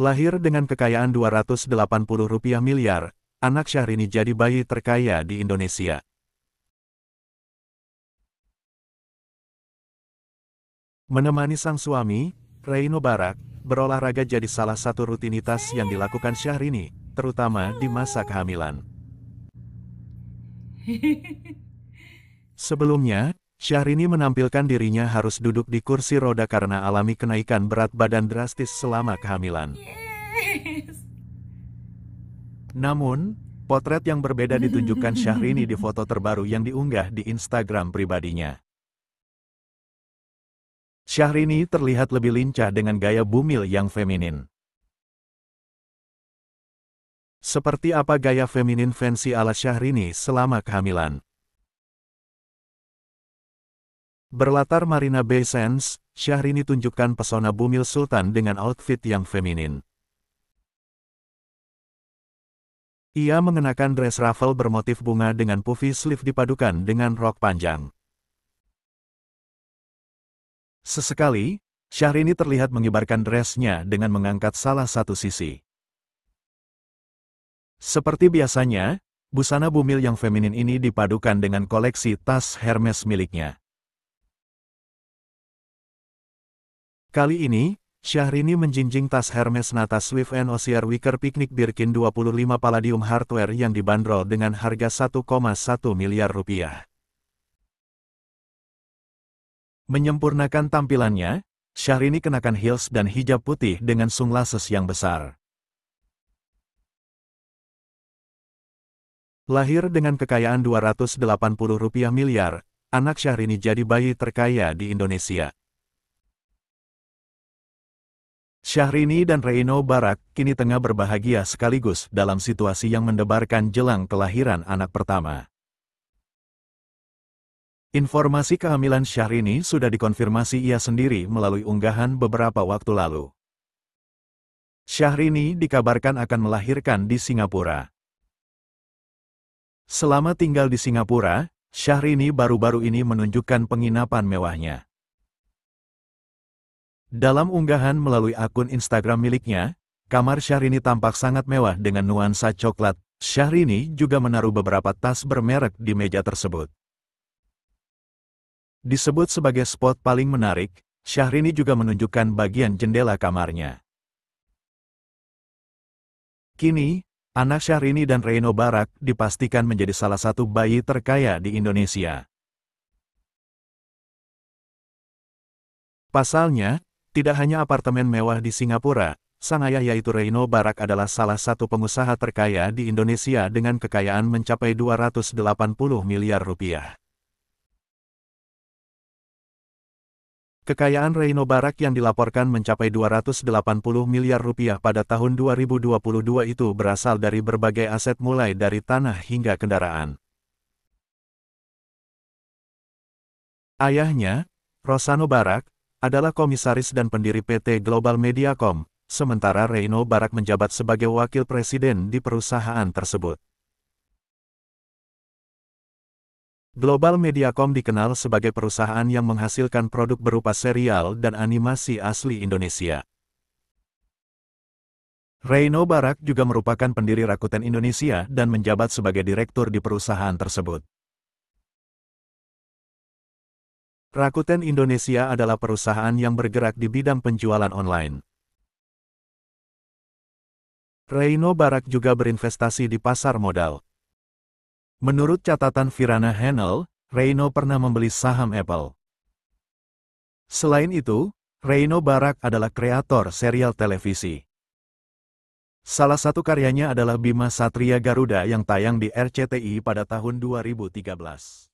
Lahir dengan kekayaan 280 rupiah miliar, anak Syahrini jadi bayi terkaya di Indonesia. Menemani sang suami, Reino Barak, berolahraga jadi salah satu rutinitas yang dilakukan Syahrini, terutama di masa kehamilan. Sebelumnya, Syahrini menampilkan dirinya harus duduk di kursi roda karena alami kenaikan berat badan drastis selama kehamilan. Namun, potret yang berbeda ditunjukkan Syahrini di foto terbaru yang diunggah di Instagram pribadinya. Syahrini terlihat lebih lincah dengan gaya bumil yang feminin. Seperti apa gaya feminin fancy ala Syahrini selama kehamilan? Berlatar Marina Bay Sands, Syahrini tunjukkan pesona Bumil Sultan dengan outfit yang feminin. Ia mengenakan dress ruffle bermotif bunga dengan puffy sleeve dipadukan dengan rok panjang. Sesekali, Syahrini terlihat mengibarkan dressnya dengan mengangkat salah satu sisi. Seperti biasanya, busana bumil yang feminin ini dipadukan dengan koleksi tas Hermes miliknya. Kali ini, Syahrini menjinjing tas Hermes Nata Swift and Osier Wicker Picnic Birkin 25 Palladium Hardware yang dibanderol dengan harga 1,1 miliar rupiah. Menyempurnakan tampilannya, Syahrini kenakan heels dan hijab putih dengan sunglasses yang besar. Lahir dengan kekayaan 280 rupiah miliar, anak Syahrini jadi bayi terkaya di Indonesia. Syahrini dan Reino Barak kini tengah berbahagia sekaligus dalam situasi yang mendebarkan jelang kelahiran anak pertama. Informasi kehamilan Syahrini sudah dikonfirmasi ia sendiri melalui unggahan beberapa waktu lalu. Syahrini dikabarkan akan melahirkan di Singapura. Selama tinggal di Singapura, Syahrini baru-baru ini menunjukkan penginapan mewahnya. Dalam unggahan melalui akun Instagram miliknya, kamar Syahrini tampak sangat mewah dengan nuansa coklat. Syahrini juga menaruh beberapa tas bermerek di meja tersebut. Disebut sebagai spot paling menarik, Syahrini juga menunjukkan bagian jendela kamarnya. Kini, anak Syahrini dan Reino Barak dipastikan menjadi salah satu bayi terkaya di Indonesia. Pasalnya, tidak hanya apartemen mewah di Singapura, sang ayah yaitu Reino Barak adalah salah satu pengusaha terkaya di Indonesia dengan kekayaan mencapai 280 miliar rupiah. Kekayaan Reino Barak yang dilaporkan mencapai 280 miliar rupiah pada tahun 2022 itu berasal dari berbagai aset mulai dari tanah hingga kendaraan. Ayahnya, Rosano Barak, adalah komisaris dan pendiri PT Global Mediacom, sementara Reino Barak menjabat sebagai wakil presiden di perusahaan tersebut. Global Mediacom dikenal sebagai perusahaan yang menghasilkan produk berupa serial dan animasi asli Indonesia. Reino Barak juga merupakan pendiri Rakuten Indonesia dan menjabat sebagai direktur di perusahaan tersebut. Rakuten Indonesia adalah perusahaan yang bergerak di bidang penjualan online. Reino Barak juga berinvestasi di pasar modal. Menurut catatan Virana Hanel, Reino pernah membeli saham Apple. Selain itu, Reino Barak adalah kreator serial televisi. Salah satu karyanya adalah Bima Satria Garuda yang tayang di RCTI pada tahun 2013.